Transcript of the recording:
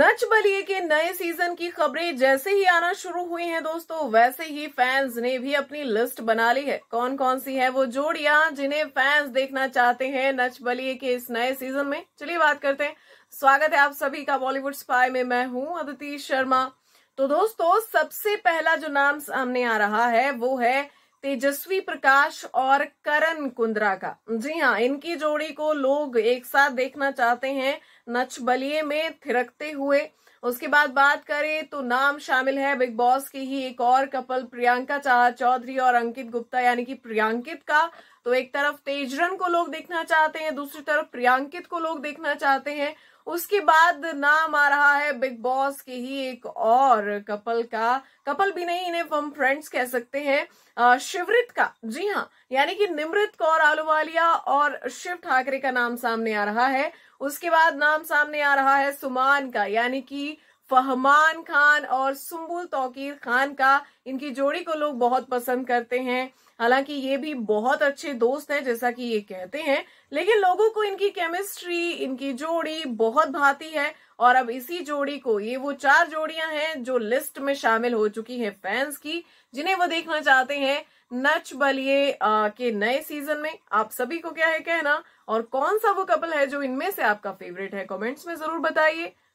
नच बलिए के नए सीजन की खबरें जैसे ही आना शुरू हुई हैं दोस्तों वैसे ही फैंस ने भी अपनी लिस्ट बना ली है कौन कौन सी है वो जोड़िया जिन्हें फैंस देखना चाहते हैं नच बलिए के इस नए सीजन में चलिए बात करते हैं स्वागत है आप सभी का बॉलीवुड स्पाई में मैं हूं अदिति शर्मा तो दोस्तों सबसे पहला जो नाम सामने आ रहा है वो है तेजस्वी प्रकाश और करण कुंद्रा का जी हाँ इनकी जोड़ी को लोग एक साथ देखना चाहते हैं नच बलिए में थिरकते हुए उसके बाद बात करें तो नाम शामिल है बिग बॉस के ही एक और कपल प्रियंका चाह चौधरी और अंकित गुप्ता यानी कि प्रियांकित का तो एक तरफ तेजरन को लोग देखना चाहते हैं दूसरी तरफ प्रियांकित को लोग देखना चाहते हैं उसके बाद नाम आ रहा है बिग बॉस के ही एक और कपल का कपल भी नहीं इन्हें हम फ्रेंड्स कह सकते हैं शिवरित का जी हाँ यानी कि निमृत कौर आलूवालिया और शिव ठाकरे का नाम सामने आ रहा है उसके बाद नाम सामने आ रहा है सुमान का यानी कि फहमान खान और सुम्बुल तोकीर खान का इनकी जोड़ी को लोग बहुत पसंद करते हैं हालांकि ये भी बहुत अच्छे दोस्त हैं जैसा कि ये कहते हैं लेकिन लोगों को इनकी केमिस्ट्री इनकी जोड़ी बहुत भाती है और अब इसी जोड़ी को ये वो चार जोड़ियां हैं जो लिस्ट में शामिल हो चुकी हैं फैंस की जिन्हें वो देखना चाहते हैं नच बलिए के नए सीजन में आप सभी को क्या है कहना और कौन सा वो कपल है जो इनमें से आपका फेवरेट है कमेंट्स में जरूर बताइए